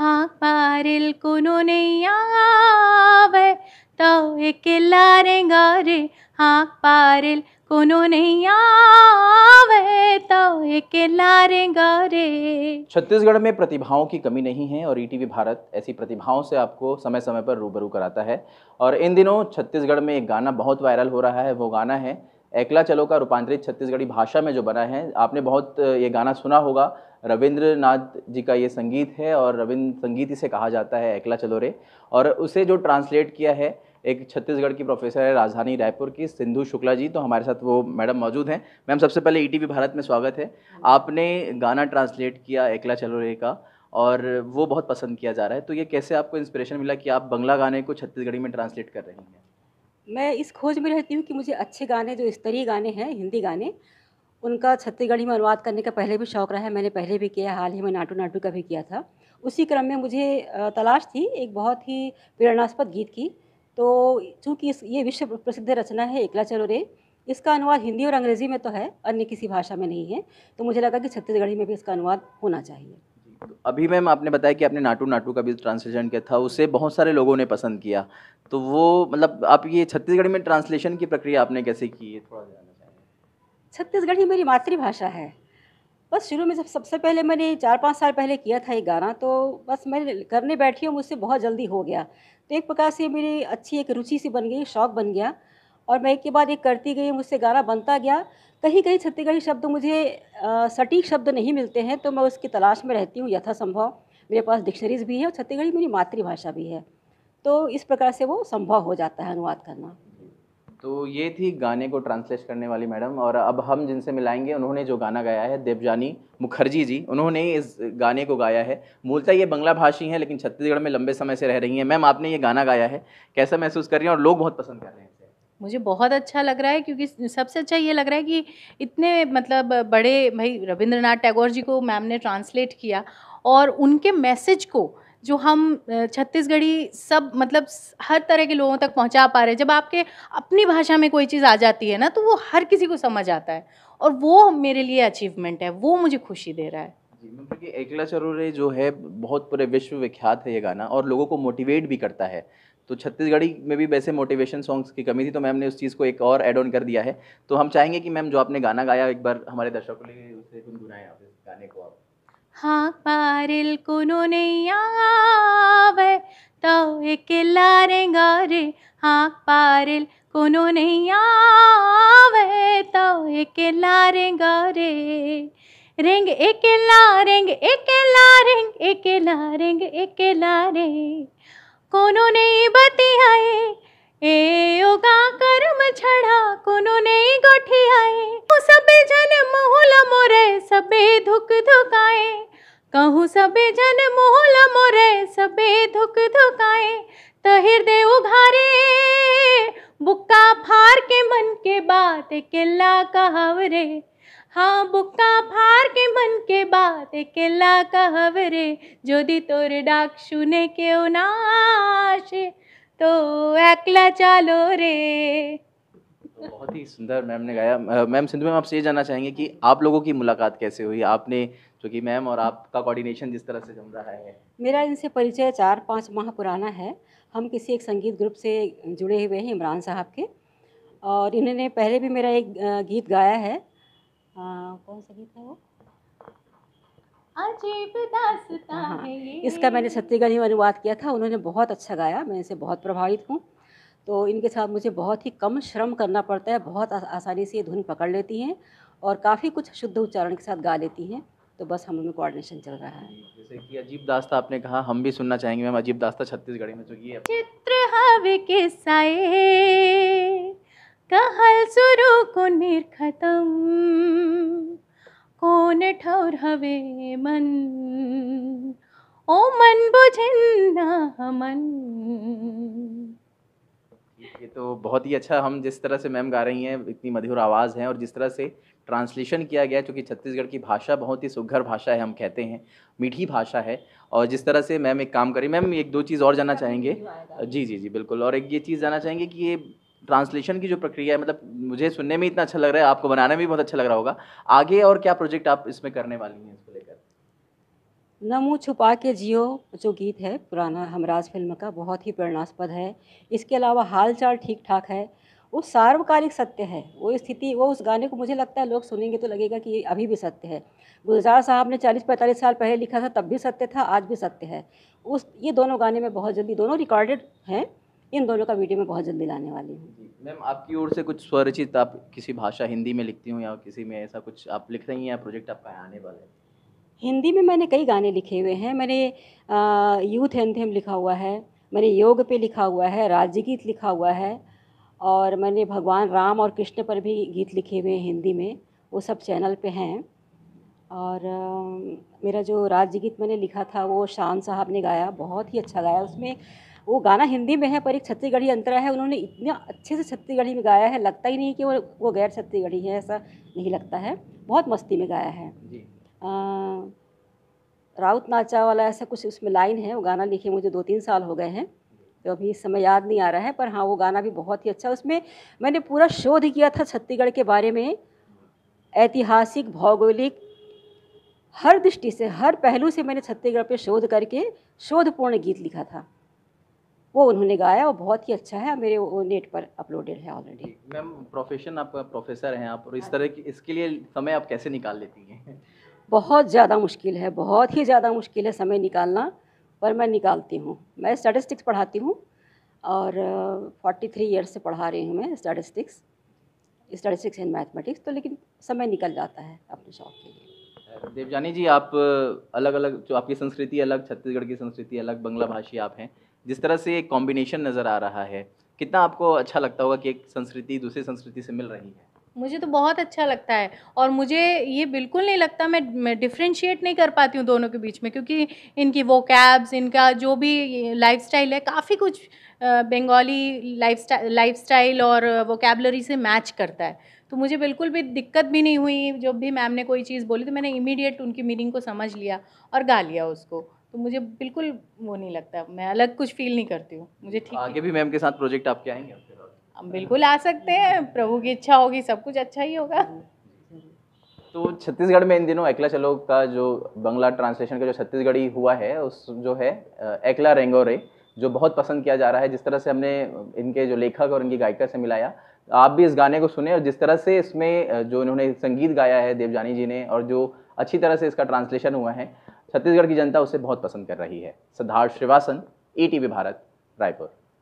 ಹಾಕ್ಪಾರಿಲ್ तो ತವೆ ಕಿಲ್ಲಾರೆಂಗಾರೆ गारे छत्तीसगढ़ में प्रतिभाओं की कमी नहीं है और ईटीवी भारत ऐसी प्रतिभाओं से आपको समय समय पर रूबरू कराता है और इन दिनों छत्तीसगढ़ में एक गाना बहुत वायरल हो रहा है वो गाना है एकला चलो का रूपांतरित छत्तीसगढ़ी भाषा में जो बना है आपने बहुत ये गाना सुना होगा रविंद्रनाथ जी का ये संगीत है और रविंद्र संगीत इसे कहा जाता है एकला चलो रे और उसे जो ट्रांसलेट किया है एक छत्तीसगढ़ की प्रोफेसर है राजधानी रायपुर की सिंधु शुक्ला जी तो हमारे साथ वो मैडम मौजूद हैं मैम सबसे पहले ई e भारत में स्वागत है आपने गाना ट्रांसलेट किया एकला चलो रे का और वो बहुत पसंद किया जा रहा है तो ये कैसे आपको इंस्पिरेशन मिला कि आप बंगला गाने को छत्तीसगढ़ी में ट्रांसलेट कर रही हैं मैं इस खोज में रहती हूँ कि मुझे अच्छे गाने जो स्तरीय गाने हैं हिंदी गाने उनका छत्तीसगढ़ी में अनुवाद करने का पहले भी शौक रहा है मैंने पहले भी किया हाल ही में नाटू नाटू का भी किया था उसी क्रम में मुझे तलाश थी एक बहुत ही प्रेरणास्पद गीत की तो चूँकि ये विश्व प्रसिद्ध रचना है एकला चलो रे इसका अनुवाद हिंदी और अंग्रेजी में तो है अन्य किसी भाषा में नहीं है तो मुझे लगा कि छत्तीसगढ़ी में भी इसका अनुवाद होना चाहिए अभी मैम आपने बताया कि आपने नाटू नाटू का भी ट्रांसलेशन किया था उसे बहुत सारे लोगों ने पसंद किया तो वो मतलब आप ये छत्तीसगढ़ी में ट्रांसलेशन की प्रक्रिया आपने कैसे की है थोड़ा छत्तीसगढ़ ही मेरी मातृभाषा है बस शुरू में जब सबसे पहले मैंने चार पाँच साल पहले किया था ये गाना तो बस मैं करने बैठी हूँ मुझसे बहुत जल्दी हो गया तो एक प्रकार से मेरी अच्छी एक रुचि सी बन गई शौक बन गया और मैं एक के बाद एक करती गई मुझसे गाना बनता गया कहीं कहीं छत्तीसगढ़ी शब्द मुझे सटीक शब्द नहीं मिलते हैं तो मैं उसकी तलाश में रहती हूँ यथासंभव मेरे पास डिक्शनरीज भी है और छत्तीसगढ़ी मेरी मातृभाषा भी है तो इस प्रकार से वो संभव हो जाता है अनुवाद करना तो ये थी गाने को ट्रांसलेट करने वाली मैडम और अब हम जिनसे मिलाएंगे उन्होंने जो गाना गाया है देवजानी मुखर्जी जी उन्होंने इस गाने को गाया है मूलतः ये बंगला भाषी हैं लेकिन छत्तीसगढ़ में लंबे समय से रह रही हैं मैम आपने ये गाना गाया है कैसा महसूस कर रही हैं और लोग बहुत पसंद कर रहे हैं मुझे बहुत अच्छा लग रहा है क्योंकि सबसे अच्छा ये लग रहा है कि इतने मतलब बड़े भाई रविंद्रनाथ टैगोर जी को मैम ने ट्रांसलेट किया और उनके मैसेज को जो हम छत्तीसगढ़ी सब मतलब हर तरह के लोगों तक पहुंचा पा रहे हैं जब आपके अपनी भाषा में कोई चीज़ आ जाती है ना तो वो हर किसी को समझ आता है और वो मेरे लिए अचीवमेंट है वो मुझे खुशी दे रहा है क्योंकि मतलब एकला चरोरे जो है बहुत पूरे विश्व विख्यात है ये गाना और लोगों को मोटिवेट भी करता है तो छत्तीसगढ़ी में भी वैसे मोटिवेशन सॉन्ग्स की कमी थी तो मैम ने उस चीज़ को एक और एड ऑन कर दिया है तो हम चाहेंगे कि मैम जो आपने गाना गाया एक बार हमारे दर्शकों के लिए उसे गुनगुनाएं आप इस गाने को आप ಹಾಕ್ಮಾರಿಲ್ ಕೊನೊನೆಯಾವೆ ತೌಕೆಲ್ಲಾರೆಂಗಾರೆ ಹಾಕ್ಪಾರಿಲ್ ಕೊನೊನೆಯಾವೆ ತೌಕೆಲ್ಲಾರೆಂಗಾರೆ रेंग एकेला रेंग एकेला रेंग एकेला रेंग एकेला रे कोनो नहीं बती आए ए योगा कर्म छड़ा कोनो नहीं गोठी आए उस जन होला सबे धुक धुकाए कहूँ सबे जन मोहला मोरे सबे धुक धुकाए तहिर दे उघारे बुक्का फार के मन के बात केला कहावरे हाँ बुक्का फार के मन के बात केला कहावरे जोदि तोर डाक शुने के उनाशे तो एकला चालो रे तो बहुत ही सुंदर मैम ने गाया मैम सिंधु मैम आपसे ये जानना चाहेंगे कि आप लोगों की मुलाकात कैसे हुई आपने जो कि मैम और आपका कोऑर्डिनेशन जिस तरह से जम रहा है मेरा इनसे परिचय चार पाँच माह पुराना है हम किसी एक संगीत ग्रुप से जुड़े हुए हैं इमरान साहब के और इन्होंने पहले भी मेरा एक गीत गाया है आ, कौन सा गीत है वो अजीब दास्तां हाँ, हाँ। ये इसका मैंने छत्तीसगढ़ी में अनुवाद किया था उन्होंने बहुत अच्छा गाया मैं इनसे बहुत प्रभावित हूँ तो इनके साथ मुझे बहुत ही कम श्रम करना पड़ता है बहुत आसानी से ये धुन पकड़ लेती हैं और काफ़ी कुछ शुद्ध उच्चारण के साथ गा लेती हैं तो बस हम में कोऑर्डिनेशन चल रहा है जैसे कि अजीब दास्ता आपने कहा हम भी सुनना चाहेंगे मैम अजीब दास्ता छत्तीसगढ़ी में चुकी है चित्र हवे के साए कहल सुरु को निर निर्खतम कौन ठौर हवे मन ओ मन बुझिन मन ये तो बहुत ही अच्छा हम जिस तरह से मैम गा रही हैं इतनी मधुर आवाज़ है और जिस तरह से ट्रांसलेशन किया गया क्योंकि छत्तीसगढ़ की भाषा बहुत ही सुघर भाषा है हम कहते हैं मीठी भाषा है और जिस तरह से मैम एक काम करी मैम एक दो चीज़ और जानना चाहेंगे जी जी जी बिल्कुल और एक ये चीज़ जानना चाहेंगे कि ये ट्रांसलेशन की जो प्रक्रिया है मतलब मुझे सुनने में इतना अच्छा लग रहा है आपको बनाने में भी बहुत अच्छा लग रहा होगा आगे और क्या प्रोजेक्ट आप इसमें करने वाली हैं न मुँह छुपा के जियो जो गीत है पुराना हमराज फिल्म का बहुत ही प्रेरणास्पद है इसके अलावा हाल चाल ठीक ठाक है वो सार्वकालिक सत्य है वो स्थिति वो उस गाने को मुझे लगता है लोग सुनेंगे तो लगेगा कि ये अभी भी सत्य है गुलजार साहब ने 40-45 साल पहले लिखा था तब भी सत्य था आज भी सत्य है उस ये दोनों गाने में बहुत जल्दी दोनों रिकॉर्डेड हैं इन दोनों का वीडियो में बहुत जल्दी लाने वाली हूँ मैम आपकी ओर से कुछ स्वरचित आप किसी भाषा हिंदी में लिखती हूँ या किसी में ऐसा कुछ आप लिख रही हैं या प्रोजेक्ट आपका आने वाला है हिंदी में मैंने कई गाने लिखे हुए हैं मैंने यूथ एंथम लिखा हुआ है मैंने योग पे लिखा हुआ है राज्य गीत लिखा हुआ है और मैंने भगवान राम और कृष्ण पर भी गीत लिखे हुए हैं हिंदी में वो सब चैनल पे हैं और आ, मेरा जो राज्य गीत मैंने लिखा था वो शान साहब ने गाया बहुत ही अच्छा गाया उसमें वो गाना हिंदी में है पर एक छत्तीसगढ़ी अंतरा है उन्होंने इतने अच्छे से छत्तीसगढ़ी में गाया है लगता ही नहीं कि वो वो गैर छत्तीसगढ़ी है ऐसा नहीं लगता है बहुत मस्ती में गाया है जी राउत नाचा वाला ऐसा कुछ उसमें लाइन है वो गाना लिखे मुझे दो तीन साल हो गए हैं तो अभी समय याद नहीं आ रहा है पर हाँ वो गाना भी बहुत ही अच्छा उसमें मैंने पूरा शोध किया था छत्तीसगढ़ के बारे में ऐतिहासिक भौगोलिक हर दृष्टि से हर पहलू से मैंने छत्तीसगढ़ पे शोध करके शोधपूर्ण गीत लिखा था वो उन्होंने गाया और बहुत ही अच्छा है मेरे वो नेट पर अपलोडेड है ऑलरेडी मैम प्रोफेशन आप प्रोफेसर हैं आप और इस तरह की इसके लिए समय आप कैसे निकाल लेती हैं बहुत ज़्यादा मुश्किल है बहुत ही ज़्यादा मुश्किल है समय निकालना पर मैं निकालती हूँ मैं स्टैटिस्टिक्स पढ़ाती हूँ और फोर्टी थ्री ईयर्स से पढ़ा रही हूँ मैं स्टैटिस्टिक्स स्टैटिस्टिक्स एंड मैथमेटिक्स तो लेकिन समय निकल जाता है अपने शौक के लिए देवजानी जी आप अलग अलग जो आपकी संस्कृति अलग छत्तीसगढ़ की संस्कृति अलग बंगला भाषी आप हैं जिस तरह से एक कॉम्बिनेशन नज़र आ रहा है कितना आपको अच्छा लगता होगा कि एक संस्कृति दूसरी संस्कृति से मिल रही है मुझे तो बहुत अच्छा लगता है और मुझे ये बिल्कुल नहीं लगता मैं मैं डिफ्रेंशिएट नहीं कर पाती हूँ दोनों के बीच में क्योंकि इनकी वो कैब्स इनका जो भी लाइफ है काफ़ी कुछ बंगाली लाइफ स्टाइल और वो से मैच करता है तो मुझे बिल्कुल भी दिक्कत भी नहीं हुई जब भी मैम ने कोई चीज़ बोली तो मैंने इमीडिएट उनकी मीनिंग को समझ लिया और गा लिया उसको तो मुझे बिल्कुल वो नहीं लगता मैं अलग कुछ फील नहीं करती हूँ मुझे ठीक आगे भी मैम के साथ प्रोजेक्ट आपके आएंगे हम बिल्कुल आ सकते हैं प्रभु की इच्छा होगी सब कुछ अच्छा ही होगा तो छत्तीसगढ़ में इन दिनों एकला चलो का जो बंगला ट्रांसलेशन का जो छत्तीसगढ़ी हुआ है उस जो है एकला रेंगोरे जो बहुत पसंद किया जा रहा है जिस तरह से हमने इनके जो लेखक और इनकी गायिका से मिलाया आप भी इस गाने को सुने और जिस तरह से इसमें जो इन्होंने संगीत गाया है देवजानी जी ने और जो अच्छी तरह से इसका ट्रांसलेशन हुआ है छत्तीसगढ़ की जनता उसे बहुत पसंद कर रही है सिद्धार्थ श्रीवासन ई e भारत रायपुर